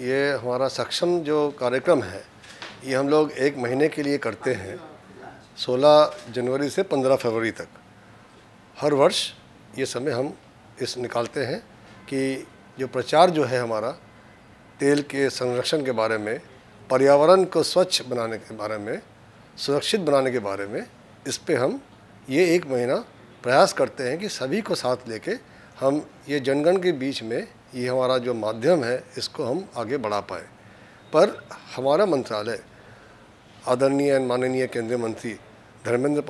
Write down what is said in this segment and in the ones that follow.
ये हमारा सक्षम जो कार्यक्रम है ये हम लोग एक महीने के लिए करते हैं 16 जनवरी से 15 फरवरी तक हर वर्ष ये समय हम इस निकालते हैं कि जो प्रचार जो है हमारा तेल के संरक्षण के बारे में पर्यावरण को स्वच्छ बनाने के बारे में सुरक्षित बनाने के बारे में इस पर हम ये एक महीना प्रयास करते हैं कि सभी को साथ लेके हम ये जनगण के बीच में ये हमारा जो माध्यम है इसको हम आगे बढ़ा पाए पर हमारा मंत्रालय आदरणीय एंड माननीय केंद्रीय मंत्री धर्मेंद्र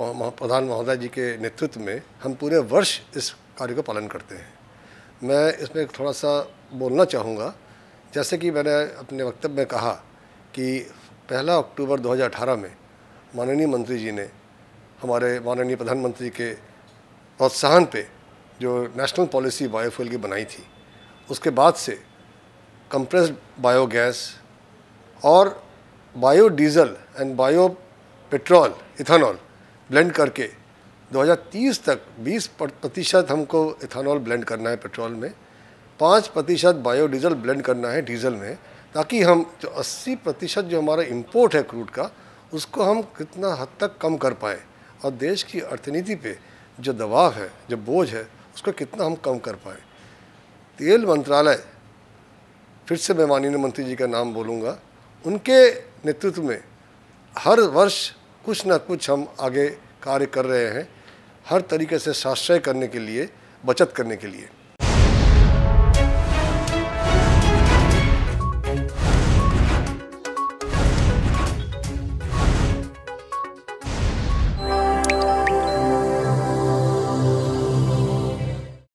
प्रधान महोदय जी के नेतृत्व में हम पूरे वर्ष इस कार्य का पालन करते हैं मैं इसमें थोड़ा सा बोलना चाहूँगा जैसे कि मैंने अपने वक्तव्य में कहा कि पहला अक्टूबर 2018 में माननीय मंत्री जी ने हमारे माननीय प्रधानमंत्री के प्रोत्साहन पे जो नेशनल पॉलिसी बायोफ्यूल की बनाई थी उसके बाद से कंप्रेस्ड बायोगैस और bio diesel and bio petrol ethanol blend करके 2030 तक 20 प्रतिशत हमको इथानॉल ब्लेंड करना है पेट्रोल में पाँच प्रतिशत बायो डीज़ल ब्लेंड करना है डीज़ल में ताकि हम जो 80 प्रतिशत जो हमारा इम्पोर्ट है क्रूड का उसको हम कितना हद तक कम कर पाए और देश की अर्थनीति पे जो दबाव है जो बोझ है उसको कितना हम कम कर पाए तेल मंत्रालय फिर से मैं माननीय मंत्री जी का नाम बोलूँगा उनके नेतृत्व में हर वर्ष कुछ ना कुछ हम आगे कार्य कर रहे हैं हर तरीके से साश्रय करने के लिए बचत करने के लिए